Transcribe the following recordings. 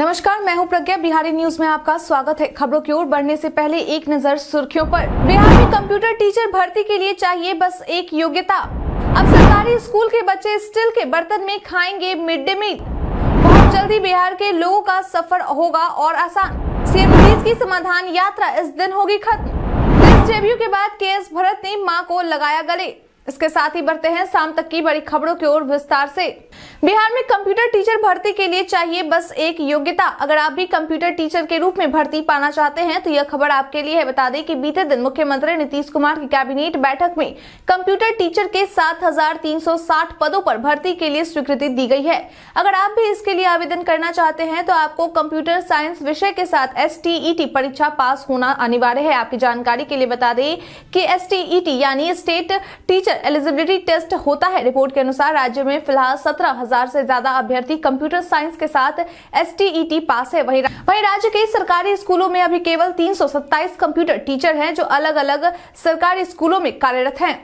नमस्कार मैं हूं प्रज्ञा बिहारी न्यूज में आपका स्वागत है खबरों की ओर बढ़ने से पहले एक नजर सुर्खियों पर बिहार में कंप्यूटर टीचर भर्ती के लिए चाहिए बस एक योग्यता अब सरकारी स्कूल के बच्चे स्टील के बर्तन में खाएंगे मिड डे मील बहुत जल्दी बिहार के लोगों का सफर होगा और आसान सीएम की समाधान यात्रा इस दिन होगी खत्म डेब्यू के बाद के एस भरत ने माँ को लगाया गले इसके साथ ही बढ़ते हैं शाम तक की बड़ी खबरों की ओर विस्तार से बिहार में कंप्यूटर टीचर भर्ती के लिए चाहिए बस एक योग्यता अगर आप भी कंप्यूटर टीचर के रूप में भर्ती पाना चाहते हैं तो यह खबर आपके लिए है बता दें कि बीते दिन मुख्यमंत्री नीतीश कुमार की कैबिनेट बैठक में कंप्यूटर टीचर के 7,360 पदों पर भर्ती के लिए स्वीकृति दी गई है अगर आप भी इसके लिए आवेदन करना चाहते हैं तो आपको कंप्यूटर साइंस विषय के साथ एस परीक्षा पास होना अनिवार्य है आपकी जानकारी के लिए बता दें कि एस यानी स्टेट टीचर एलिजिबिलिटी टेस्ट होता है रिपोर्ट के अनुसार राज्य में फिलहाल सत्रह हजार से ज्यादा अभ्यर्थी कंप्यूटर साइंस के साथ एस e पास है वहीं वहीं राज्य के सरकारी स्कूलों में अभी केवल तीन कंप्यूटर टीचर हैं जो अलग अलग सरकारी स्कूलों में कार्यरत हैं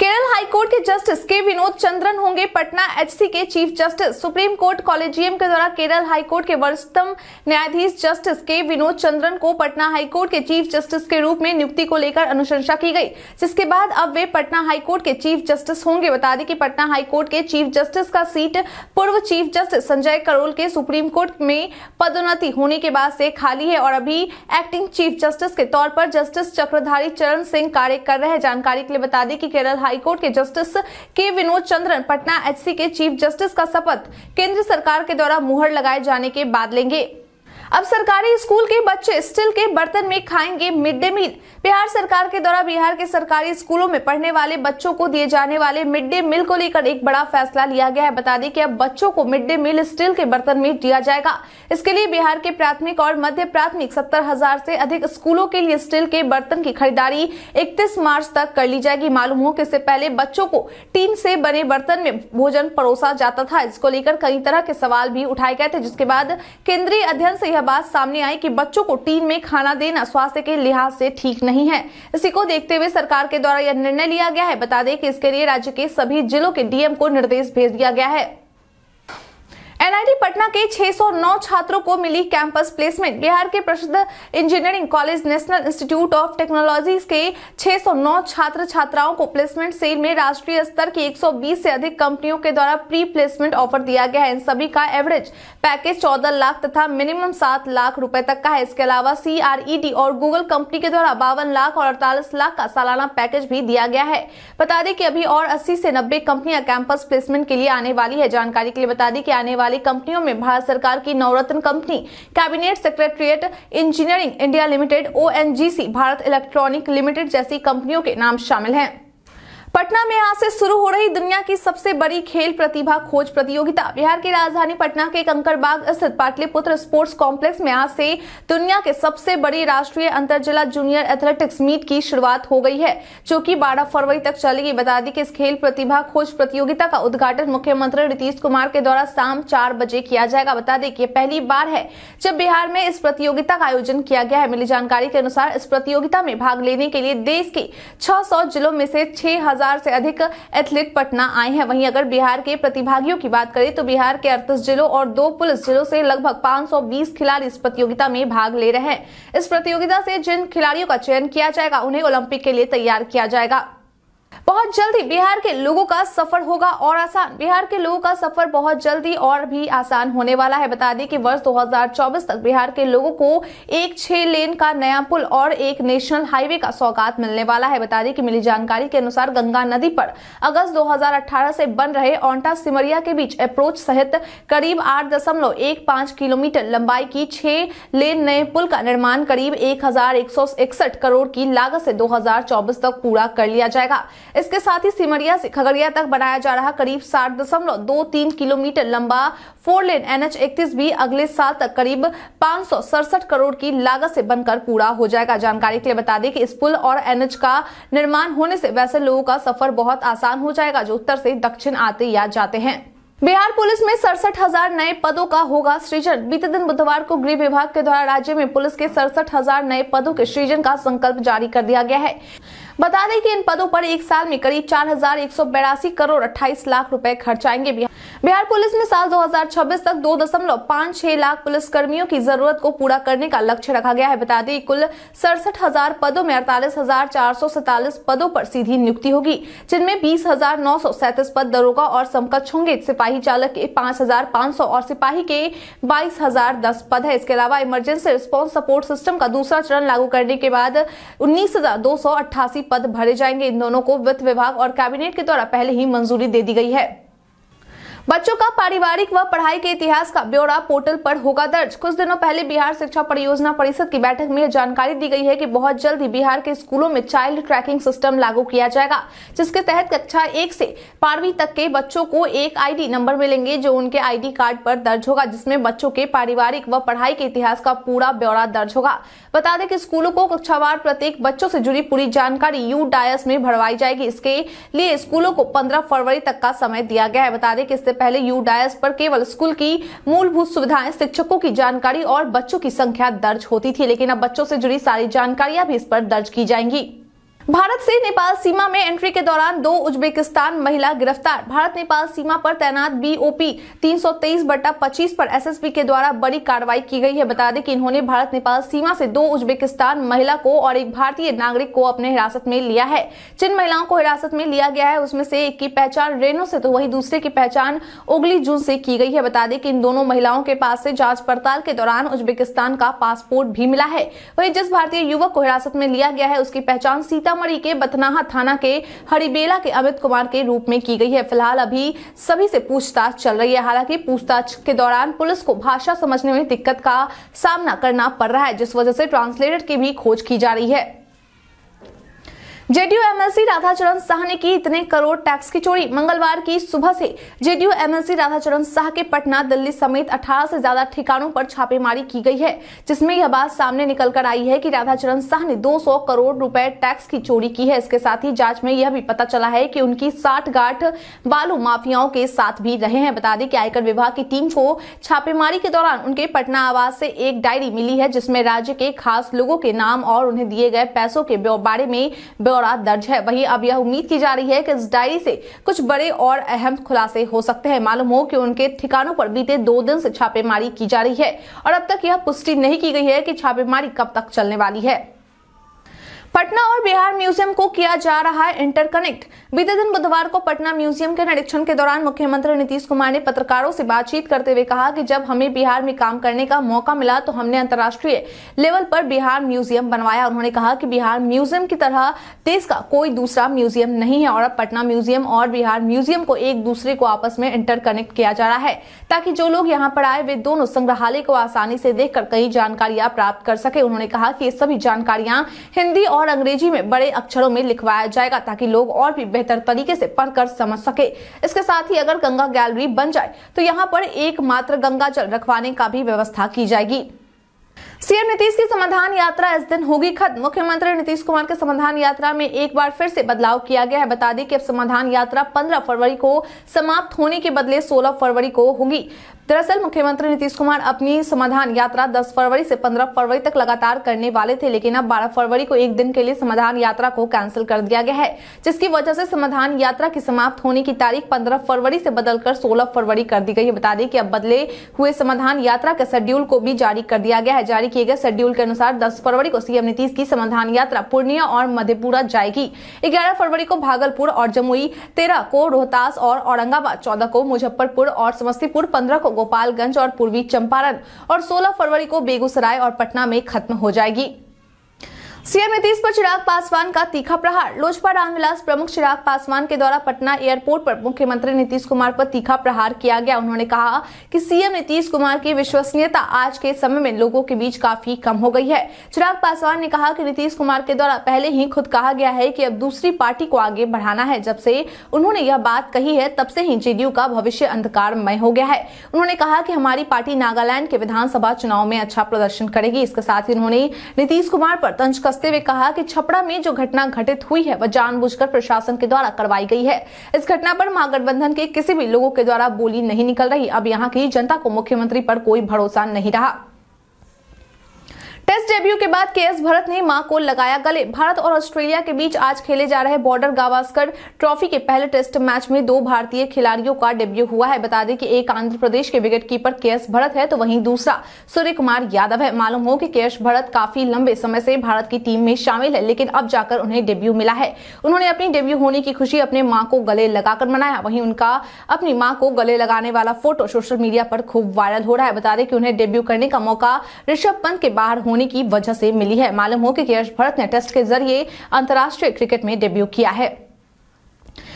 केरल हाईकोर्ट के जस्टिस के विनोद चंद्रन होंगे पटना एचसी के chief justice supreme court collegium के द्वारा केरल हाईकोर्ट के वरिष्ठतम न्यायाधीश जस्टिस के विनोद चंद्रन को पटना हाईकोर्ट के चीफ जस्टिस के रूप में नियुक्ति को लेकर अनुशंसा की गई जिसके बाद अब वे पटना हाईकोर्ट के चीफ जस्टिस होंगे बता दें कि पटना हाईकोर्ट के चीफ जस्टिस का सीट पूर्व चीफ जस्टिस संजय करोल के सुप्रीम कोर्ट में पदोन्नति होने के बाद से खाली है और अभी एक्टिंग चीफ जस्टिस के तौर पर जस्टिस चक्रधारी चरण सिंह कार्य कर रहे जानकारी के लिए बता दें कि केरल हाईकोर्ट के justice K Vinod Chandran Patna HC के चीफ जस्टिस का शपथ केंद्र सरकार के द्वारा मुहर लगाए जाने के बाद लेंगे अब सरकारी स्कूल के बच्चे स्टील के बर्तन में खाएंगे मिड डे मील बिहार सरकार के द्वारा बिहार के सरकारी स्कूलों में पढ़ने वाले बच्चों को दिए जाने वाले मिड डे मील को लेकर एक बड़ा फैसला लिया गया है बता दें कि अब बच्चों को मिड डे मील स्टील के बर्तन में दिया जाएगा इसके लिए बिहार के प्राथमिक और मध्य प्राथमिक सत्तर हजार से अधिक स्कूलों के लिए स्टील के बर्तन की खरीदारी इकतीस मार्च तक कर ली जाएगी मालूम हो कि इससे पहले बच्चों को टीन से बने बर्तन में भोजन परोसा जाता था इसको लेकर कई तरह के सवाल भी उठाए गए थे जिसके बाद केंद्रीय अध्ययन से यह बात सामने आई कि बच्चों को टीन में खाना देना स्वास्थ्य के लिहाज से ठीक नहीं है इसी को देखते हुए सरकार के द्वारा यह निर्णय लिया गया है बता दें कि इसके लिए राज्य के सभी जिलों के डीएम को निर्देश भेज दिया गया है एनआईटी पटना के 609 छात्रों को मिली कैंपस प्लेसमेंट बिहार के प्रसिद्ध engineering college national institute of technology के 609 छात्र छात्राओं को प्लेसमेंट सेल में राष्ट्रीय स्तर की 120 से अधिक कंपनियों के द्वारा प्री प्लेसमेंट ऑफर दिया गया है इन सभी का एवरेज पैकेज चौदह लाख तथा मिनिमम सात लाख रूपए तक का है इसके अलावा सीआरईडी e और गूगल कंपनी के द्वारा बावन लाख और अड़तालीस लाख का सालाना पैकेज भी दिया गया है बता दें कि अभी और अस्सी से नब्बे कंपनियां कैंपस प्लेसमेंट के लिए आने वाली है जानकारी के लिए बता दें कि आने वाली वाली कंपनियों में भारत सरकार की Navratna company cabinet secretariat engineering India limited ONGC Bharat electronic limited जैसी कंपनियों के नाम शामिल हैं पटना में आज से शुरू हो रही दुनिया की सबसे बड़ी खेल प्रतिभा खोज प्रतियोगिता बिहार की राजधानी पटना के कंकड़बाग स्थित पाटलिपुत्र स्पोर्ट्स कॉम्प्लेक्स में आज से दुनिया के सबसे बड़ी राष्ट्रीय अंतर जिला जूनियर एथलेटिक्स मीट की शुरुआत हो गई है जो कि 12 फरवरी तक चलेगी बता दी कि इस खेल प्रतिभा खोज प्रतियोगिता का उद्घाटन मुख्यमंत्री नीतीश कुमार के द्वारा शाम चार बजे किया जाएगा बता दें कि पहली बार है जब बिहार में इस प्रतियोगिता का आयोजन किया गया है मिली जानकारी के अनुसार इस प्रतियोगिता में भाग लेने के लिए देश के छह जिलों में से छह हजार से अधिक एथलीट पटना आए हैं वहीं अगर बिहार के प्रतिभागियों की बात करें तो बिहार के अड़तीस जिलों और दो पुलिस जिलों से लगभग 520 खिलाड़ी इस प्रतियोगिता में भाग ले रहे हैं इस प्रतियोगिता से जिन खिलाड़ियों का चयन किया जाएगा उन्हें ओलंपिक के लिए तैयार किया जाएगा बहुत जल्दी बिहार के लोगों का सफर होगा और आसान बिहार के लोगों का सफर बहुत जल्दी और भी आसान होने वाला है बता दें कि वर्ष 2024 तक बिहार के लोगों को एक छह लेन का नया पुल और एक नेशनल हाईवे का सौगात मिलने वाला है बता दें कि मिली जानकारी के अनुसार गंगा नदी पर अगस्त 2018 से बन रहे ओंटा सिमरिया के बीच अप्रोच सहित करीब आठ दशमलव एक किलोमीटर लंबाई की छह लेन नए पुल का निर्माण करीब एक करोड़ की लागत से दो तक पूरा कर लिया जाएगा इसके साथ ही सिमरिया से खगड़िया तक बनाया जा रहा करीब साठ दशमलव दो तीन किलोमीटर लंबा फोर लेन एन एच इकतीस भी अगले साल तक करीब पाँच करोड़ की लागत से बनकर पूरा हो जाएगा जानकारी के लिए बता दें कि इस पुल और एनएच का निर्माण होने से वैसे लोगों का सफर बहुत आसान हो जाएगा जो उत्तर से दक्षिण आते या जाते हैं बिहार पुलिस में सड़सठ हजार नए पदों का होगा सृजन बीते दिन बुधवार को गृह विभाग के द्वारा राज्य में पुलिस के सड़सठ हजार नए पदों के सृजन का संकल्प जारी कर दिया गया है बता दें कि इन पदों पर एक साल में करीब चार हजार एक सौ बयासी करोड़ अट्ठाईस लाख रुपए खर्च आएंगे बिहार बिहार पुलिस में साल 2026 तक दो दशमलव पांच छह लाख पुलिसकर्मियों की जरूरत को पूरा करने का लक्ष्य रखा गया है बता दें कुल सड़सठ हजार पदों में अड़तालीस हजार चार सौ सैतालीस पदों पर सीधी नियुक्ति होगी जिनमें बीस हजार नौ सौ सैंतीस पद दरोगा और समकक्ष होंगे सिपाही चालक के पांच हजार पांच सौ और सिपाही के बाईस हजार दस पद है इसके अलावा इमरजेंसी रिस्पॉन्स सपोर्ट सिस्टम का दूसरा चरण लागू करने के बाद उन्नीस पद भरे जाएंगे इन दोनों को वित्त विभाग और कैबिनेट के द्वारा पहले ही मंजूरी दे दी गई है बच्चों का पारिवारिक व पढ़ाई के इतिहास का ब्यौरा पोर्टल पर होगा दर्ज कुछ दिनों पहले बिहार शिक्षा परियोजना परिषद की बैठक में जानकारी दी गई है कि बहुत जल्द ही बिहार के स्कूलों में चाइल्ड ट्रैकिंग सिस्टम लागू किया जाएगा जिसके तहत कक्षा एक से बारहवीं तक के बच्चों को एक आईडी नंबर मिलेंगे जो उनके आईडी कार्ड पर दर्ज होगा जिसमें बच्चों के पारिवारिक व पढ़ाई के इतिहास का पूरा ब्यौरा दर्ज होगा बता दें कि स्कूलों को कक्षावार प्रत्येक बच्चों से जुड़ी पूरी जानकारी यू डायस में भरवाई जाएगी इसके लिए स्कूलों को पंद्रह फरवरी तक का समय दिया गया है बता दें कि पहले यू डायस पर केवल स्कूल की मूलभूत सुविधाएं शिक्षकों की जानकारी और बच्चों की संख्या दर्ज होती थी लेकिन अब बच्चों से जुड़ी सारी जानकारियां भी इस पर दर्ज की जाएंगी भारत से नेपाल सीमा में एंट्री के दौरान दो उज्बेकिस्तान महिला गिरफ्तार भारत नेपाल सीमा पर तैनात बीओपी 323 बट्टा 25 पर एसएसबी के द्वारा बड़ी कार्रवाई की गई है बता दें कि इन्होंने भारत नेपाल सीमा से दो उज्बेकिस्तान महिला को और एक भारतीय नागरिक को अपने हिरासत में लिया है जिन महिलाओं को हिरासत में लिया गया है उसमें से एक की पहचान रेनो से तो वही दूसरे की पहचान उगली जून से की गई है बता दें कि इन दोनों महिलाओं के पास से जांच पड़ताल के दौरान उज्बेकिस्तान का पासपोर्ट भी मिला है वही जिस भारतीय युवक को हिरासत में लिया गया है उसकी पहचान सीता सीतामढ़ी के बथनाहा थाना के हरिबेला के अमित कुमार के रूप में की गई है फिलहाल अभी सभी से पूछताछ चल रही है हालांकि पूछताछ के दौरान पुलिस को भाषा समझने में दिक्कत का सामना करना पड़ रहा है जिस वजह से ट्रांसलेटर की भी खोज की जा रही है जेडीयू एमएलसी राधाचरण शाह ने की इतने करोड़ टैक्स की चोरी मंगलवार की सुबह से जेडीयू एमएलसी राधाचरण शाह के पटना दिल्ली समेत 18 से ज्यादा ठिकानों पर छापेमारी की गई है जिसमें यह बात सामने निकल कर आई है कि राधाचरण शाह ने 200 करोड़ रुपए टैक्स की चोरी की है इसके साथ ही जांच में यह भी पता चला है की उनकी साठ गाठ बालू माफियाओं के साथ भी रहे हैं बता दें कि आयकर विभाग की टीम को छापेमारी के दौरान उनके पटना आवास से एक डायरी मिली है जिसमें राज्य के खास लोगों के नाम और उन्हें दिए गए पैसों के बारे में ब्यौरा दर्ज है वहीं अब यह उम्मीद की जा रही है कि इस डायरी से कुछ बड़े और अहम खुलासे हो सकते हैं मालूम हो कि उनके ठिकानों पर बीते दो दिन से छापेमारी की जा रही है और अब तक यह पुष्टि नहीं की गई है कि छापेमारी कब तक चलने वाली है पटना और बिहार म्यूजियम को किया जा रहा है इंटरकनेक्ट बीते दिन बुधवार को पटना म्यूजियम के निरीक्षण के दौरान मुख्यमंत्री नीतीश कुमार ने पत्रकारों से बातचीत करते हुए कहा कि जब हमें बिहार में काम करने का मौका मिला तो हमने अंतर्राष्ट्रीय लेवल पर बिहार म्यूजियम बनवाया उन्होंने कहा कि बिहार म्यूजियम की तरह देश का कोई दूसरा म्यूजियम नहीं है और अब पटना म्यूजियम और बिहार म्यूजियम को एक दूसरे को आपस में इंटरकनेक्ट किया जा रहा है ताकि जो लोग यहाँ पर आए वे दोनों संग्रहालय को आसानी से देखकर कई जानकारियां प्राप्त कर सके उन्होंने कहा कि ये सभी जानकारियां हिंदी और और अंग्रेजी में बड़े अक्षरों में लिखवाया जाएगा ताकि लोग और भी बेहतर तरीके से पढ़कर समझ सके इसके साथ ही अगर गंगा गैलरी बन जाए तो यहाँ पर एकमात्र गंगा जल रखवाने का भी व्यवस्था की जाएगी सीएम नीतीश की समाधान यात्रा इस दिन होगी खत्म मुख्यमंत्री नीतीश कुमार के समाधान यात्रा में एक बार फिर से बदलाव किया गया है बता दें कि अब समाधान यात्रा 15 फरवरी को समाप्त होने के बदले 16 फरवरी को होगी दरअसल मुख्यमंत्री नीतीश कुमार अपनी समाधान यात्रा 10 फरवरी से 15 फरवरी तक लगातार करने वाले थे लेकिन अब 12 फरवरी को एक दिन के लिए समाधान यात्रा को कैंसिल कर दिया गया है जिसकी वजह से समाधान यात्रा की समाप्त होने की तारीख 15 फरवरी से बदलकर 16 फरवरी कर दी गई है बता दें कि अब बदले हुए समाधान यात्रा के शेड्यूल को भी जारी कर दिया गया है जारी किए गए शेड्यूल के अनुसार दस फरवरी को सीएम नीतीश की समाधान यात्रा पूर्णिया और मधेपुरा जाएगी ग्यारह फरवरी को भागलपुर और जमुई तेरह को रोहतास और औरंगाबाद चौदह को मुजफ्फरपुर और समस्तीपुर पंद्रह को गोपालगंज और पूर्वी चंपारण और 16 फरवरी को बेगूसराय और पटना में खत्म हो जाएगी सीएम नीतीश पर चिराग पासवान का तीखा प्रहार लोजपा रामविलास प्रमुख चिराग पासवान के द्वारा पटना एयरपोर्ट पर मुख्यमंत्री नीतीश कुमार पर तीखा प्रहार किया गया उन्होंने कहा कि सीएम नीतीश कुमार की विश्वसनीयता आज के समय में लोगों के बीच काफी कम हो गई है चिराग पासवान ने कहा कि नीतीश कुमार के द्वारा पहले ही खुद कहा गया है की अब दूसरी पार्टी को आगे बढ़ाना है जब से उन्होंने यह बात कही है तब से ही जेडीयू का भविष्य अंधकारमय हो गया है उन्होंने कहा की हमारी पार्टी नागालैंड के विधानसभा चुनाव में अच्छा प्रदर्शन करेगी इसके साथ ही उन्होंने नीतीश कुमार पर तंज का कसते हुए कहा कि छपड़ा में जो घटना घटित हुई है वह जानबूझकर प्रशासन के द्वारा करवाई गई है इस घटना पर महागठबंधन के किसी भी लोगों के द्वारा बोली नहीं निकल रही अब यहाँ की जनता को मुख्यमंत्री पर कोई भरोसा नहीं रहा टेस्ट डेब्यू के बाद के भरत ने मां को लगाया गले भारत और ऑस्ट्रेलिया के बीच आज खेले जा रहे बॉर्डर गावास्कर ट्रॉफी के पहले टेस्ट मैच में दो भारतीय खिलाड़ियों का डेब्यू हुआ है बता दें कि एक आंध्र प्रदेश के विकेट कीपर के भरत है तो वहीं दूसरा सूर्य कुमार यादव है मालूम हो कि के भरत काफी लंबे समय से भारत की टीम में शामिल है लेकिन अब जाकर उन्हें डेब्यू मिला है उन्होंने अपनी डेब्यू होने की खुशी अपने माँ को गले लगाकर मनाया वहीं उनका अपनी माँ को गले लगाने वाला फोटो सोशल मीडिया पर खूब वायरल हो रहा है बता दें कि उन्हें डेब्यू करने का मौका ऋषभ पंत के बाहर होने होने की वजह से मिली है मालूम हो कि यश भरत ने टेस्ट के जरिए अंतर्राष्ट्रीय क्रिकेट में डेब्यू किया है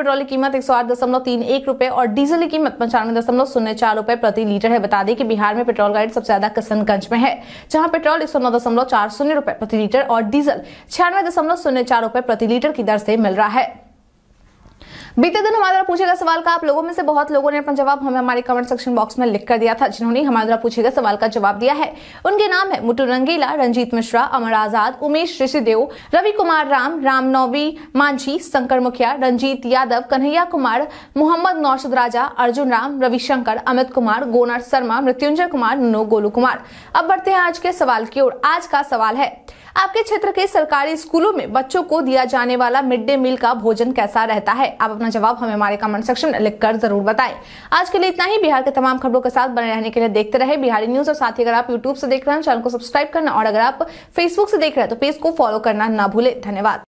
पेट्रोल की कीमत एक सौ आठ दशमलव तीन एक और डीजल की कीमत पंचानवे दशमलव शून्य चार रूपए प्रति लीटर है बता दें कि बिहार में पेट्रोल का रेट सबसे ज्यादा कसनगंज में है जहां पेट्रोल एक सौ नौ दशमलव चार शून्य रूपए प्रति लीटर और डीजल छियानवे दशमलव शून्य चार रुपए प्रति लीटर की दर से मिल रहा है बीते दिन हमारे द्वारा पूछे गए सवाल का आप लोगों में से बहुत लोगों ने अपना जवाब हमें हमारे कमेंट सेक्शन बॉक्स में लिख कर दिया था जिन्होंने हमारे द्वारा पूछे गए सवाल का जवाब दिया है उनके नाम है मुटु रंगीला रंजीत मिश्रा अमर आजाद उमेश ऋषिदेव रवि कुमार राम रामनवी मांझी शंकर मुखिया रंजीत यादव कन्हैया कुमार मोहम्मद नौशद राजा अर्जुन राम रविशंकर अमित कुमार गोनर शर्मा मृत्युंजय कुमार नो गोलू कुमार अब बढ़ते हैं आज के सवाल की ओर आज का सवाल है आपके क्षेत्र के सरकारी स्कूलों में बच्चों को दिया जाने वाला मिड डे मील का भोजन कैसा रहता है आप अपना जवाब हमें हमारे कमेंट सेक्शन में लिखकर जरूर बताएं आज के लिए इतना ही बिहार के तमाम खबरों के साथ बने रहने के लिए देखते रहे बिहारी न्यूज और साथ ही अगर आप यूट्यूब से देख रहे हैं चैनल को सब्सक्राइब करना और अगर आप फेसबुक से देख रहे हैं तो पेज को फॉलो करना ना भूले धन्यवाद